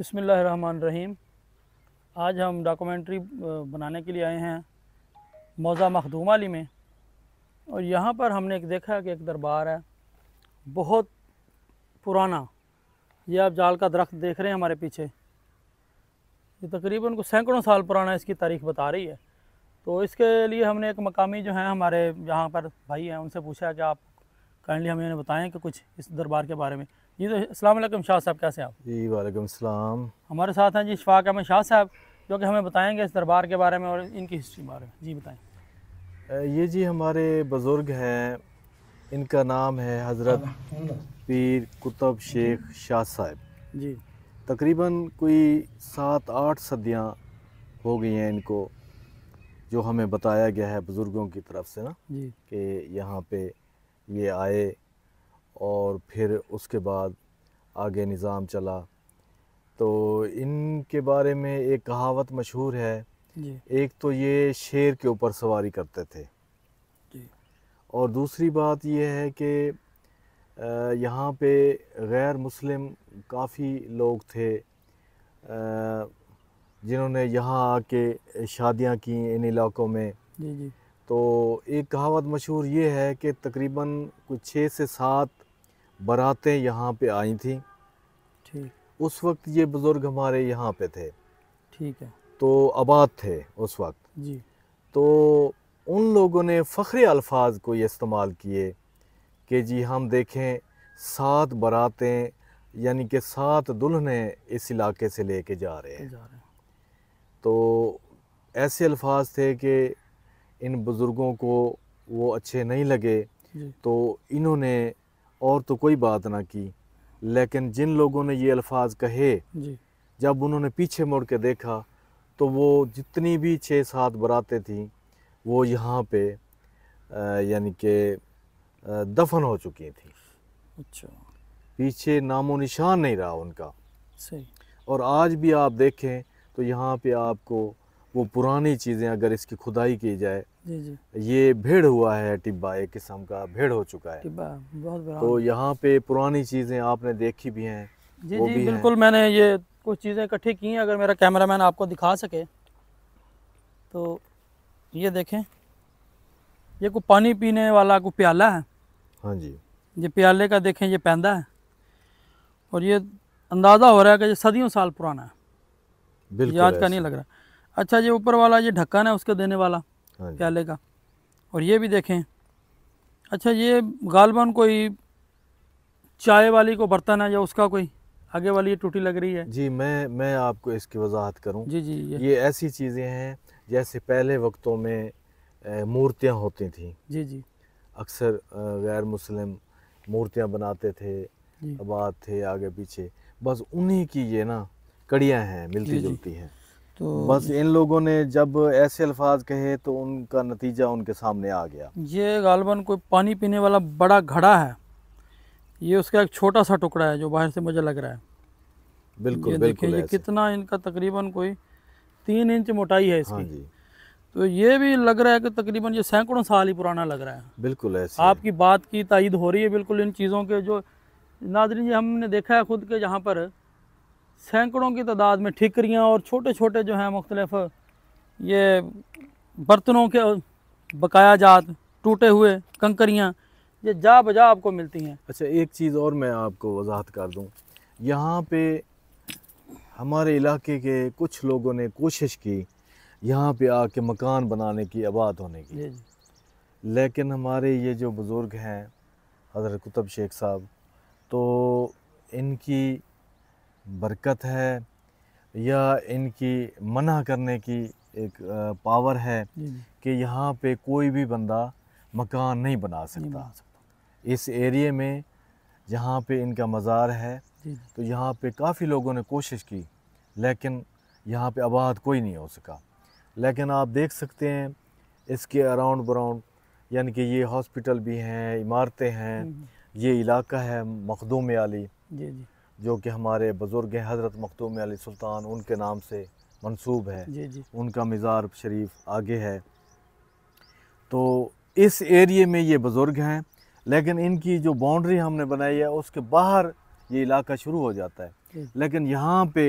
बसमीम आज हम डॉक्यूमेंट्री बनाने के लिए आए हैं मौज़ा मखदूम अली में और यहाँ पर हमने एक देखा कि एक दरबार है बहुत पुराना ये आप जाल का दरख्त देख रहे हैं हमारे पीछे ये तकरीबन को सैकड़ों साल पुराना इसकी तारीख बता रही है तो इसके लिए हमने एक मकामी जो हैं हमारे यहाँ पर भाई हैं उनसे पूछा कि आप काइंडली हमें बताएँ कि कुछ इस दरबार के बारे में जी तो असलम शाह साहब कैसे आप जी वालेकुम सलाम हमारे साथ हैं जी शफाक अहमद शाह साहब जो कि हमें बताएंगे इस दरबार के बारे में और इनकी हिस्ट्री के बारे में जी बताएं ये जी हमारे बुज़ुर्ग हैं इनका नाम है हज़रत पीर कुतुब शेख शाह साहब जी तकरीबन कोई सात आठ सदियाँ हो गई हैं इनको जो हमें बताया गया है बुज़ुर्गों की तरफ से ना कि यहाँ पे ये आए और फिर उसके बाद आगे निज़ाम चला तो इनके बारे में एक कहावत मशहूर है एक तो ये शेर के ऊपर सवारी करते थे और दूसरी बात ये है कि यहाँ पे गैर मुस्लिम काफ़ी लोग थे जिन्होंने यहाँ आके शादियाँ की इन इलाकों में जी जी तो एक कहावत मशहूर ये है कि तकरीबन कुछ छः से सात बारातें यहाँ पे आई थी ठीक उस वक्त ये बुज़ुर्ग हमारे यहाँ पे थे ठीक है तो आबाद थे उस वक्त जी तो उन लोगों ने फ़खरे अल्फाज को ये इस्तेमाल किए कि जी हम देखें सात बारातें यानी कि सात दुल्हने इस इलाके से लेके जा रहे हैं तो ऐसे अल्फाज थे कि इन बुज़ुर्गों को वो अच्छे नहीं लगे तो इन्होंने और तो कोई बात ना की लेकिन जिन लोगों ने ये अल्फाज कहे जब उन्होंने पीछे मुड़ के देखा तो वो जितनी भी छः सात बरातें थीं वो यहाँ पे यानी कि दफन हो चुकी थी अच्छा पीछे नामो निशान नहीं रहा उनका सही और आज भी आप देखें तो यहाँ पे आपको वो पुरानी चीज़ें अगर इसकी खुदाई की जाए जी ये भेड़ हुआ है टिब्बा एक किस्म का भेड़ हो चुका है टिब्बा बहुत बड़ा तो यहाँ पे पुरानी चीज़ें आपने देखी भी हैं जी जी बिल्कुल मैंने ये कुछ चीज़ें इकट्ठी की हैं अगर मेरा कैमरामैन आपको दिखा सके तो ये देखें ये को पानी पीने वाला को प्याला है हाँ जी ये प्याले का देखें ये पैदा है और ये अंदाज़ा हो रहा है कि ये सदियों साल पुराना है बिल्कुल आज का नहीं लग रहा अच्छा ये ऊपर वाला ये ढक्कन है उसके देने वाला प्याले हाँ का और ये भी देखें अच्छा ये गालबन कोई चाय वाली को बर्तन है या उसका कोई आगे वाली ये टूटी लग रही है जी मैं मैं आपको इसकी वजाहत करूं जी जी ये, ये ऐसी चीज़ें हैं जैसे पहले वक्तों में मूर्तियां होती थी जी जी अक्सर गैर मुस्लिम मूर्तियां बनाते थे आबाद थे आगे पीछे बस उन्हीं की ये ना कड़ियाँ हैं मिलती जुलती हैं तो बस इन लोगों ने जब ऐसे अल्फाज कहे तो उनका नतीजा उनके सामने आ गया ये गालबन कोई पानी पीने वाला बड़ा घड़ा है ये उसका एक छोटा सा टुकड़ा है जो बाहर से मुझे लग रहा है बिल्कुल ये बिल्कुल ये कितना इनका तकरीबन कोई तीन इंच मोटाई है इसकी हाँ जी तो ये भी लग रहा है कि तकरीबन ये सैकड़ों साल ही पुराना लग रहा है बिल्कुल ऐसे आपकी बात की तायद हो रही है बिल्कुल इन चीज़ों के जो नाजरीन जी हमने देखा है खुद के जहाँ पर सैकड़ों की तादाद में ठिकरियाँ और छोटे छोटे जो हैं मुख्तलफ ये बर्तनों के बकाया जात टूटे हुए कंकरियाँ ये जा बजा आपको मिलती हैं अच्छा एक चीज़ और मैं आपको वजाहत कर दूँ यहाँ पे हमारे इलाके के कुछ लोगों ने कोशिश की यहाँ पे आके मकान बनाने की आबाद होने की लेकिन हमारे ये जो बुज़ुर्ग हैं हज़रत कुतुब शेख साहब तो इनकी बरकत है या इनकी मना करने की एक पावर है कि यहाँ पे कोई भी बंदा मकान नहीं बना सकता, इस एरिए में जहाँ पे इनका मज़ार है तो यहाँ पे काफ़ी लोगों ने कोशिश की लेकिन यहाँ पे आबाद कोई नहीं हो सका लेकिन आप देख सकते हैं इसके अराउंड बराउंड यानी कि ये हॉस्पिटल भी हैं इमारतें हैं ये इलाका है मखदूम आली जी जी जो कि हमारे बुज़ुर्ग हैं हज़रत मखतूम अली सुल्तान उनके नाम से मंसूब है जी जी उनका मज़ार शरीफ आगे है तो इस एरिए में ये बुज़ुर्ग हैं लेकिन इनकी जो बाउंड्री हमने बनाई है उसके बाहर ये इलाका शुरू हो जाता है लेकिन यहाँ पे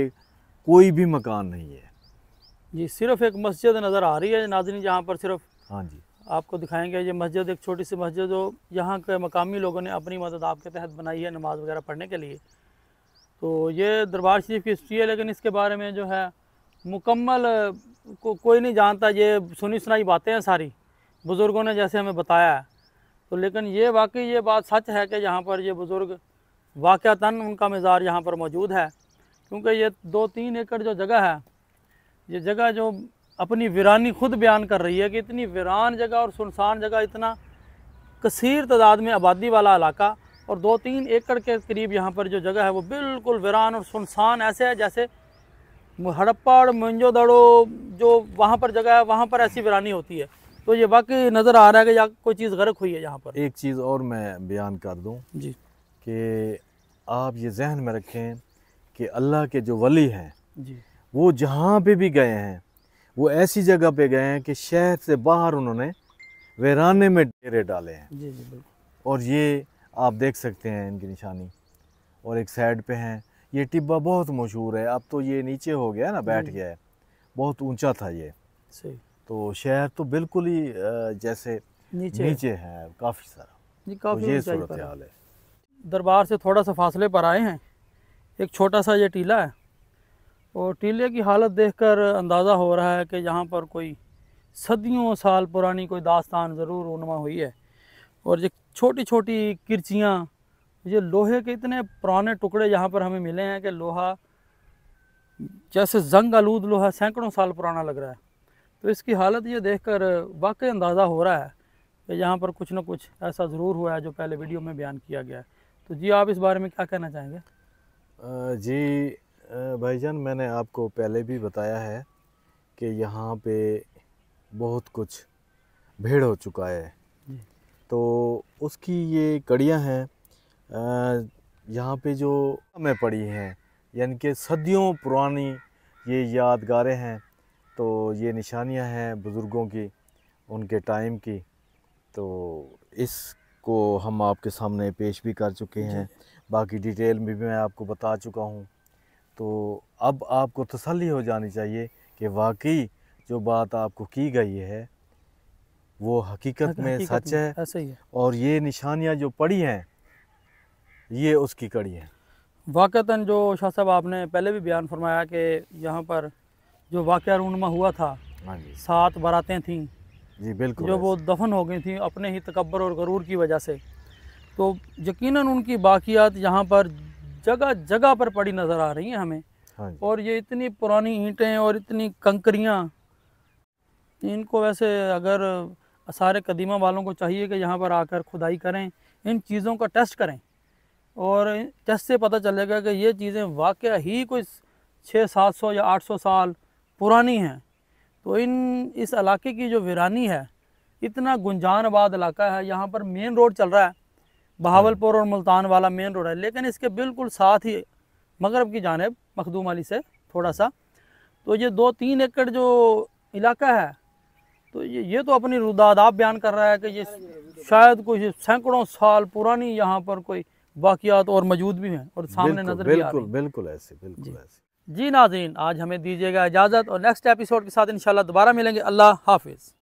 कोई भी मकान नहीं है जी सिर्फ एक मस्जिद नज़र आ रही है नाजनी जहाँ पर सिर्फ हाँ जी आपको दिखाएंगे ये मस्जिद एक छोटी सी मस्जिद जो यहाँ के मकामी लोगों ने अपनी मदद आपके तहत बनाई है नमाज़ वगैरह पढ़ने के लिए तो ये दरबार शरीफ की हिस्ट्री है लेकिन इसके बारे में जो है मुकम्मल को कोई नहीं जानता ये सुनी सुनाई बातें हैं सारी बुज़ुर्गों ने जैसे हमें बताया है तो लेकिन ये वाकई ये बात सच है कि यहाँ पर ये बुज़ुर्ग वाक़ता उनका मज़ार यहाँ पर मौजूद है क्योंकि ये दो तीन एकड़ जो जगह है ये जगह जो अपनी वीरानी खुद बयान कर रही है कि इतनी वीरान जगह और सुनसान जगह इतना कसर तादाद में आबादी वाला इलाका और दो तीन एकड़ के करीब यहाँ पर जो जगह है वो बिल्कुल वीरान और सुनसान ऐसे है जैसे हड़प्पड़ मंजोदड़ो जो वहाँ पर जगह है वहाँ पर ऐसी वीरानी होती है तो ये बाकी नज़र आ रहा है कि या कोई चीज़ गर्क हुई है यहाँ पर एक चीज़ और मैं बयान कर दूँ जी कि आप ये जहन में रखें कि अल्लाह के जो वली हैं जी वो जहाँ पर भी गए हैं वो ऐसी जगह पर गए हैं कि शहर से बाहर उन्होंने वीराने में डेरे डाले हैं जी जी बिल्कुल और ये आप देख सकते हैं इनकी निशानी और एक साइड पे हैं ये टिब्बा बहुत मशहूर है अब तो ये नीचे हो गया ना बैठ हम्म। गया है बहुत ऊंचा था ये सही तो शहर तो बिल्कुल ही जैसे नीचे नीचे है काफ़ी सारा तो काफी तो सूरत हाल है दरबार से थोड़ा सा फासले पर आए हैं एक छोटा सा ये टीला है और टीले की हालत देखकर अंदाज़ा हो रहा है कि यहाँ पर कोई सदियों साल पुरानी कोई दास्तान ज़रूर रूनमा हुई है और ये छोटी छोटी किरचियाँ ये लोहे के इतने पुराने टुकड़े यहाँ पर हमें मिले हैं कि लोहा जैसे जंग आलूद लोहा सैकड़ों साल पुराना लग रहा है तो इसकी हालत ये देखकर वाकई अंदाज़ा हो रहा है कि यहाँ पर कुछ ना कुछ ऐसा ज़रूर हुआ है जो पहले वीडियो में बयान किया गया है तो जी आप इस बारे में क्या कहना चाहेंगे जी भाईजान मैंने आपको पहले भी बताया है कि यहाँ पे बहुत कुछ भीड़ हो चुका है तो उसकी ये कड़ियाँ हैं यहाँ पे जो में पड़ी हैं यानी कि सदियों पुरानी ये यादगारें हैं तो ये निशानियाँ हैं बुज़ुर्गों की उनके टाइम की तो इसको हम आपके सामने पेश भी कर चुके हैं बाकी डिटेल में भी मैं आपको बता चुका हूँ तो अब आपको तसल्ली हो जानी चाहिए कि वाकई जो बात आपको की गई है वो हकीकत में सच है हाँ, है और ये निशानियाँ जो पड़ी हैं ये उसकी कड़ी है वाक़ता जो शाह साहब आपने पहले भी बयान फरमाया कि यहाँ पर जो वाक़ रूनमा हुआ था हाँ सात बारातें थीं जी बिल्कुल जो वो दफन हो गई थी अपने ही तकबर और गरूर की वजह से तो यकीनन उनकी बाकियात यहाँ पर जगह जगह पर पड़ी नज़र आ रही हैं हमें हाँ और ये इतनी पुरानी ईंटें और इतनी कंकरियाँ इनको वैसे अगर सारे कदीमा वालों को चाहिए कि यहाँ पर आकर खुदाई करें इन चीज़ों का टेस्ट करें और टेस्ट से पता चलेगा कि ये चीज़ें वाक़ ही कोई छः सात सौ या आठ सौ साल पुरानी हैं तो इन इस इलाके की जो वीरानी है इतना गुंजान आबाद इलाका है यहाँ पर मेन रोड चल रहा है बहावलपुर और मुल्तान वाला मेन रोड है लेकिन इसके बिल्कुल साथ ही मगरब की जानब मखदूम अली से थोड़ा सा तो ये दो तीन एकड़ जो इलाका है तो ये ये तो अपनी रुदादाब बयान कर रहा है कि ये शायद कुछ सैकड़ों साल पुरानी यहाँ पर कोई वाकियात और मौजूद भी हैं और सामने नजर बिल्कुल बिल्कुल ऐसे बिल्कुल ऐसे जी नाजीन आज हमें दीजिएगा इजाज़त और नेक्स्ट एपिसोड के साथ इंशाल्लाह दोबारा मिलेंगे अल्लाह हाफिज़